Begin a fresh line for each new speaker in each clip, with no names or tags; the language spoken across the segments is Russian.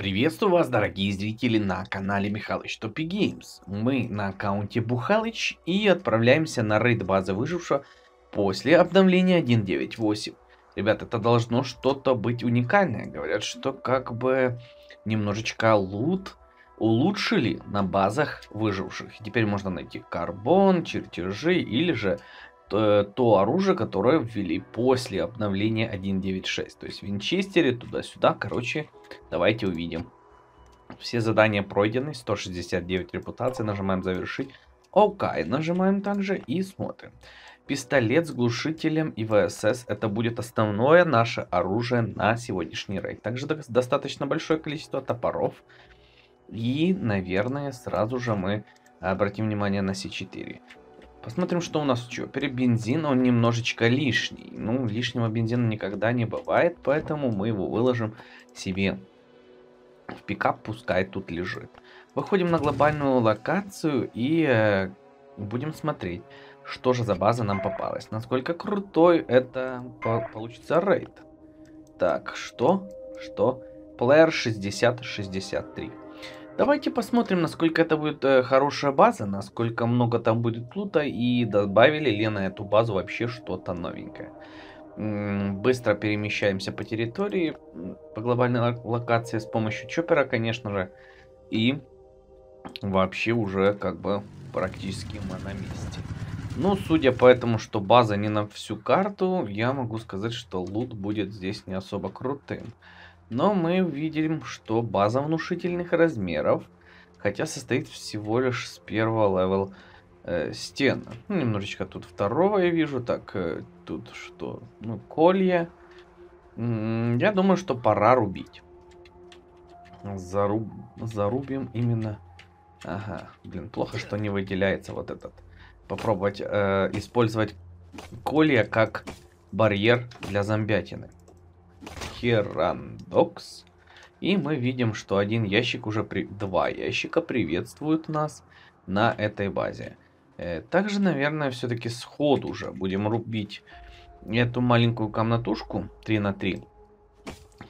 Приветствую вас, дорогие зрители, на канале Михалыч Топи Геймс. Мы на аккаунте Бухалыч и отправляемся на рейд базы выжившего после обновления 1.9.8. Ребят, это должно что-то быть уникальное. Говорят, что как бы немножечко лут улучшили на базах выживших. Теперь можно найти карбон, чертежи или же Э, то оружие, которое ввели после обновления 1.9.6. То есть винчестеры туда-сюда. Короче, давайте увидим. Все задания пройдены. 169 репутации. Нажимаем завершить. Окей, okay, нажимаем также и смотрим. Пистолет с глушителем и ВСС это будет основное наше оружие на сегодняшний рейд. Также достаточно большое количество топоров. И, наверное, сразу же мы обратим внимание на C4. Посмотрим, что у нас в чопере. Бензин, он немножечко лишний. Ну, лишнего бензина никогда не бывает, поэтому мы его выложим себе в пикап, пускай тут лежит. Выходим на глобальную локацию и э, будем смотреть, что же за база нам попалась. Насколько крутой это по получится рейд. Так, что? Что? Плеер 6063. Давайте посмотрим, насколько это будет э, хорошая база, насколько много там будет лута и добавили ли на эту базу вообще что-то новенькое. быстро перемещаемся по территории, по глобальной локации с помощью чоппера, конечно же. И вообще уже как бы практически мы на месте. Ну, судя по этому, что база не на всю карту, я могу сказать, что лут будет здесь не особо крутым. Но мы видим, что база внушительных размеров, хотя состоит всего лишь с первого левел э, стен. Ну, немножечко тут второго я вижу, так, э, тут что? Ну, колье. я думаю, что пора рубить. Заруб... Зарубим именно... Ага, блин, плохо, что не выделяется вот этот. Попробовать э, использовать колье как барьер для зомбятины. Херандокс. И мы видим, что один ящик уже, при... два ящика приветствуют нас на этой базе. Э, также, наверное, все-таки сход уже будем рубить эту маленькую комнатушку 3 на 3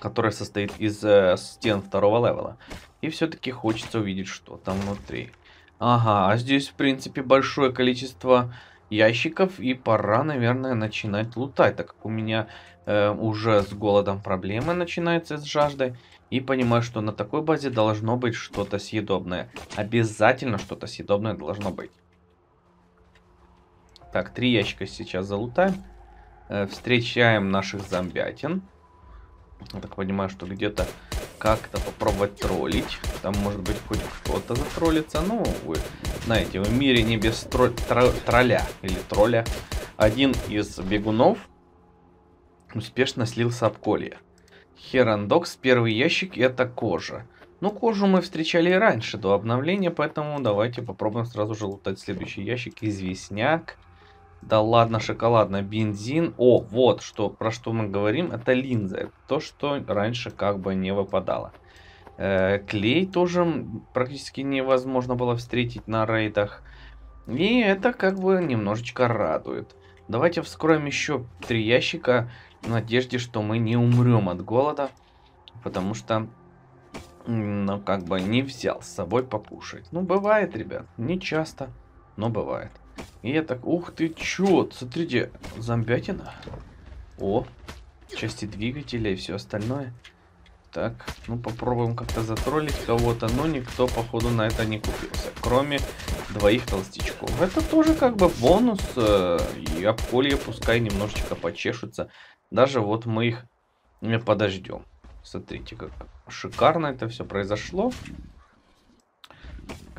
которая состоит из э, стен второго левела. И все-таки хочется увидеть, что там внутри. Ага, а здесь, в принципе, большое количество ящиков, и пора, наверное, начинать лутать, так как у меня э, уже с голодом проблемы начинаются, с жаждой. И понимаю, что на такой базе должно быть что-то съедобное. Обязательно что-то съедобное должно быть. Так, три ящика сейчас залутаем. Э, встречаем наших зомбятин. Я так понимаю, что где-то как-то попробовать троллить. Там может быть хоть кто то затроллится. Ну, вы знаете, в мире не без тролль, тро, тролля или тролля. Один из бегунов успешно слился об колья. Херандокс, первый ящик, это кожа. Ну, кожу мы встречали и раньше, до обновления, поэтому давайте попробуем сразу же лутать следующий ящик. Известняк. Да ладно, шоколадно, бензин. О, вот что, про что мы говорим. Это линза. Это то, что раньше как бы не выпадало. Э, клей тоже практически невозможно было встретить на рейдах. И это как бы немножечко радует. Давайте вскроем еще три ящика в надежде, что мы не умрем от голода. Потому что, ну, как бы не взял с собой покушать. Ну, бывает, ребят, не часто, но бывает. И я так, ух ты, чё, смотрите, зомбятина. О, части двигателя и все остальное. Так, ну попробуем как-то затроллить кого-то, но никто, походу, на это не купился. Кроме двоих толстячков. Это тоже как бы бонус, э, и обколье пускай немножечко почешутся. Даже вот мы их э, подождем. Смотрите, как шикарно это все произошло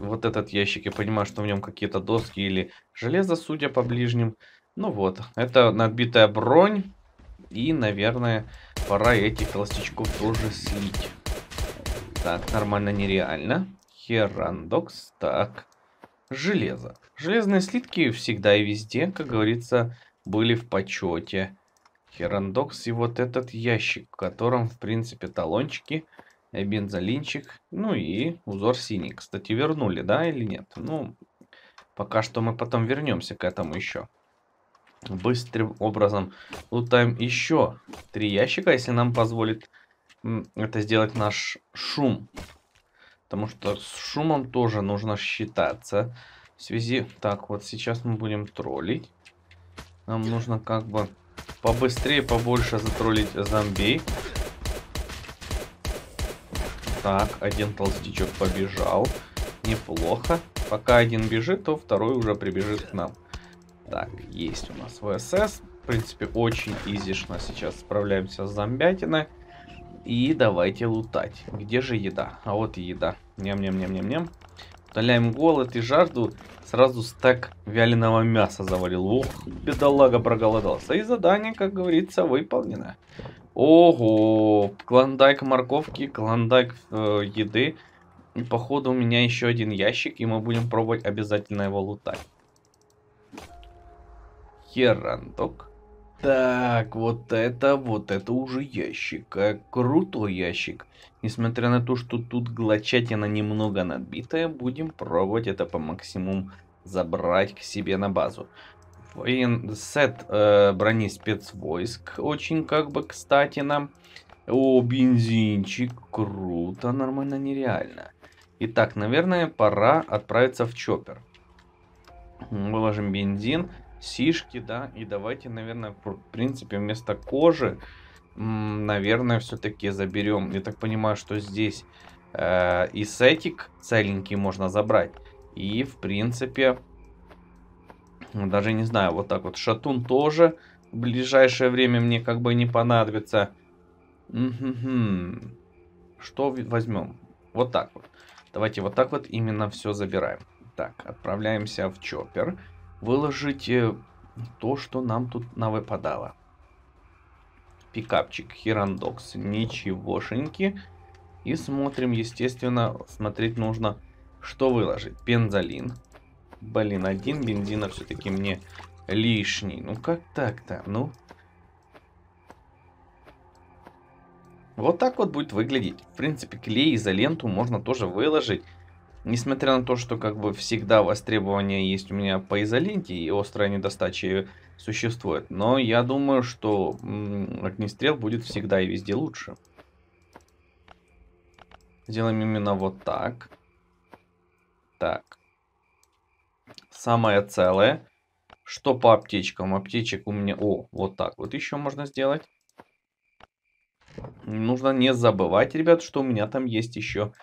вот этот ящик, я понимаю, что в нем какие-то доски или железо, судя по ближним. Ну вот, это набитая бронь. И, наверное, пора этих толстячков тоже слить. Так, нормально, нереально. Херандокс, так. Железо. Железные слитки всегда и везде, как говорится, были в почете. Херандокс и вот этот ящик, в котором, в принципе, талончики... Э, бензолинчик, ну и узор синий. Кстати, вернули, да, или нет? Ну, пока что мы потом вернемся к этому еще. Быстрым образом лутаем еще три ящика, если нам позволит это сделать наш шум. Потому что с шумом тоже нужно считаться. В связи... Так, вот сейчас мы будем троллить. Нам нужно как бы побыстрее, побольше затроллить зомби. Так, один толстячок побежал. Неплохо. Пока один бежит, то второй уже прибежит к нам. Так, есть у нас ВСС. В принципе, очень изишно сейчас справляемся с зомбятиной. И давайте лутать. Где же еда? А вот и еда. Ням-ням-ням-ням-ням. Удаляем голод и жажду. Сразу стак вяленого мяса завалил. Ох, бедолага проголодался. И задание, как говорится, выполнено. Ого, клондайк морковки, клондайк э, еды. И походу у меня еще один ящик, и мы будем пробовать обязательно его лутать. Херанток. Так, вот это, вот это уже ящик. А, крутой ящик. Несмотря на то, что тут глочатина немного надбитая, будем пробовать это по максимуму забрать к себе на базу. Воен... Сет э, брони спецвойск. Очень как бы кстати нам. О, бензинчик. Круто, нормально, нереально. Итак, наверное, пора отправиться в чоппер. Выложим бензин, сишки, да, и давайте, наверное, в принципе, вместо кожи, наверное, все-таки заберем. Я так понимаю, что здесь э, и сетик целенький можно забрать. И, в принципе, ну, даже не знаю, вот так вот. Шатун тоже в ближайшее время мне как бы не понадобится. Что возьмем? Вот так вот. Давайте вот так вот именно все забираем. Так, отправляемся в чоппер. выложите э, то, что нам тут навыпадало. Пикапчик, хирандокс, ничегошеньки. И смотрим, естественно, смотреть нужно, что выложить. Пензолин. Блин, один бензина все-таки мне лишний. Ну как так-то? Ну. Вот так вот будет выглядеть. В принципе, клей, изоленту можно тоже выложить. Несмотря на то, что как бы всегда востребования есть у меня по изоленте и острая недостача существует. Но я думаю, что огнестрел будет всегда и везде лучше. Сделаем именно вот так. Так самое целое. Что по аптечкам? Аптечек у меня... О, вот так вот еще можно сделать. Нужно не забывать, ребят, что у меня там есть еще...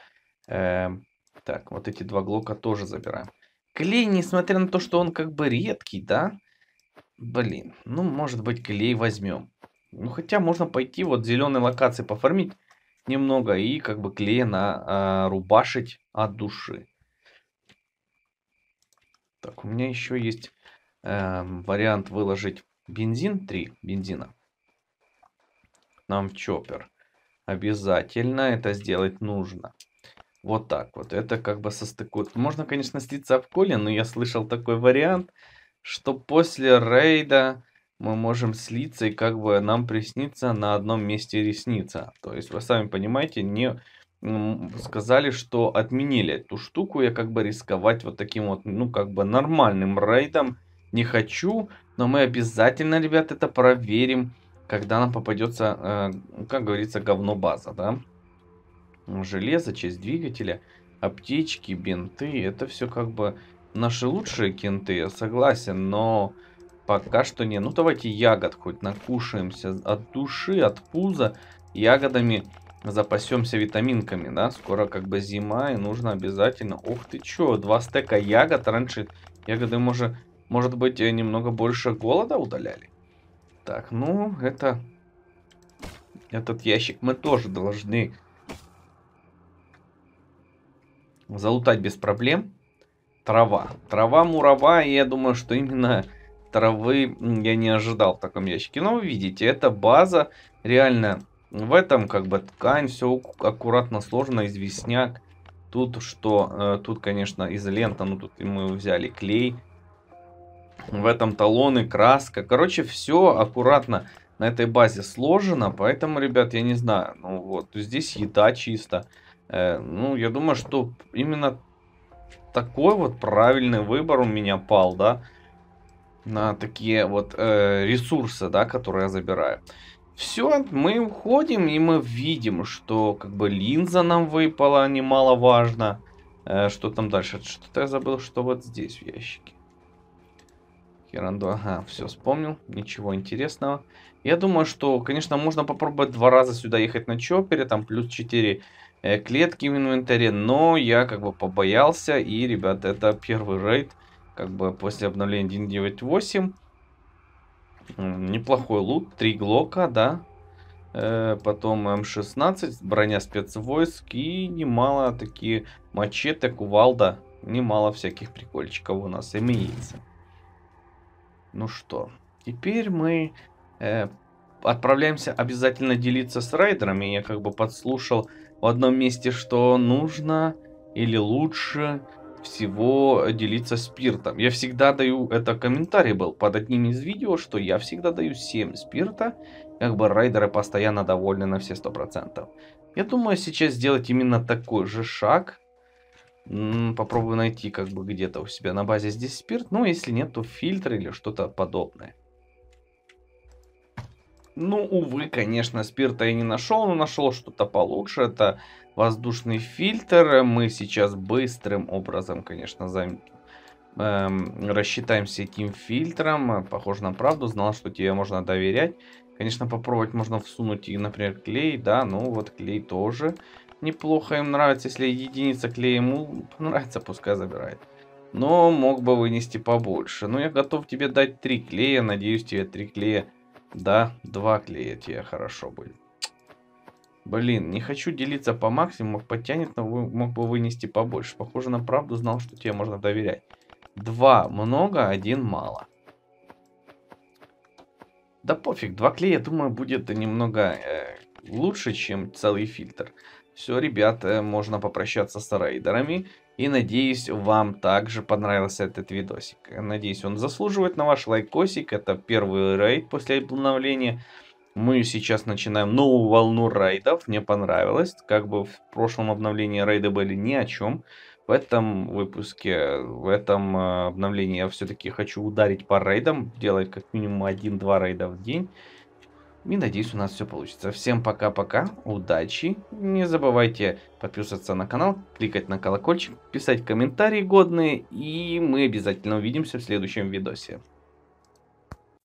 Э, эм, так, вот эти два глока тоже забираем. Клей, несмотря на то, что он как бы редкий, да? Блин, ну может быть клей возьмем. Ну хотя можно пойти вот зеленой локации пофармить немного и как бы клея на э, рубашить от души. Так, у меня еще есть э, вариант выложить бензин, 3 бензина, нам в чоппер. Обязательно это сделать нужно. Вот так вот. Это как бы состыкует. Можно, конечно, слиться в коле, но я слышал такой вариант, что после рейда мы можем слиться и как бы нам приснится на одном месте ресница. То есть вы сами понимаете, не сказали, что отменили эту штуку. Я как бы рисковать вот таким вот, ну, как бы нормальным рейдом не хочу. Но мы обязательно, ребят, это проверим, когда нам попадется, э, как говорится, говно база, да? Ну, железо, часть двигателя, аптечки, бинты. Это все как бы наши лучшие кенты, я согласен, но пока что не. Ну, давайте ягод хоть накушаемся от души, от пуза. Ягодами запасемся витаминками, да, скоро как бы зима, и нужно обязательно, ух ты, чё, два стека ягод, раньше ягоды, может, может быть, э, немного больше голода удаляли? Так, ну, это, этот ящик мы тоже должны залутать без проблем. Трава, трава, мурава, и я думаю, что именно травы я не ожидал в таком ящике. Но вы видите, это база, реально в этом как бы ткань, все аккуратно сложено, известняк. Тут что? Э, тут, конечно, изолента, ну тут мы взяли клей. В этом талоны, краска. Короче, все аккуратно на этой базе сложено, поэтому, ребят, я не знаю. Ну вот, здесь еда чисто. Э, ну, я думаю, что именно такой вот правильный выбор у меня пал, да, на такие вот э, ресурсы, да, которые я забираю. Все, мы уходим, и мы видим, что как бы линза нам выпала немаловажно. Э, что там дальше? Что-то я забыл, что вот здесь в ящике. Херанду, ага, все вспомнил, ничего интересного. Я думаю, что, конечно, можно попробовать два раза сюда ехать на чопере, там плюс 4 э, клетки в инвентаре, но я как бы побоялся, и, ребят, это первый рейд, как бы после обновления 1.9.8. Неплохой лут. Три глока, да. Э, потом М16, броня спецвойск и немало такие мачете, кувалда. Немало всяких прикольчиков у нас имеется. Ну что, теперь мы э, отправляемся обязательно делиться с райдерами. Я как бы подслушал в одном месте, что нужно или лучше всего э, делиться спиртом. Я всегда даю, это комментарий был под одним из видео, что я всегда даю 7 спирта, как бы райдеры постоянно довольны на все 100%. Я думаю сейчас сделать именно такой же шаг. Попробую найти как бы где-то у себя на базе здесь спирт, ну если нет, то фильтр или что-то подобное. Ну, увы, конечно, спирта я не нашел, но нашел что-то получше. Это воздушный фильтр. Мы сейчас быстрым образом, конечно, зам... эм, рассчитаемся этим фильтром. Похоже на правду, знал, что тебе можно доверять. Конечно, попробовать можно всунуть и, например, клей, да, ну вот клей тоже неплохо им нравится. Если единица клея ему понравится, пускай забирает. Но мог бы вынести побольше. Но ну, я готов тебе дать три клея, надеюсь, тебе три клея да, два клея тебе хорошо будет. Блин, не хочу делиться по максимуму, подтянет, но вы, мог бы вынести побольше. Похоже на правду, знал, что тебе можно доверять. Два много, один мало. Да пофиг, два клея, думаю, будет немного э, лучше, чем целый фильтр. Все, ребята, можно попрощаться с рейдерами. И надеюсь, вам также понравился этот видосик. Надеюсь, он заслуживает на ваш лайкосик. Это первый рейд после обновления. Мы сейчас начинаем новую волну рейдов. Мне понравилось. Как бы в прошлом обновлении рейды были ни о чем. В этом выпуске, в этом э, обновлении я все-таки хочу ударить по рейдам. Делать как минимум 1-2 рейда в день. И надеюсь, у нас все получится. Всем пока-пока, удачи. Не забывайте подписываться на канал, кликать на колокольчик, писать комментарии годные. И мы обязательно увидимся в следующем видосе.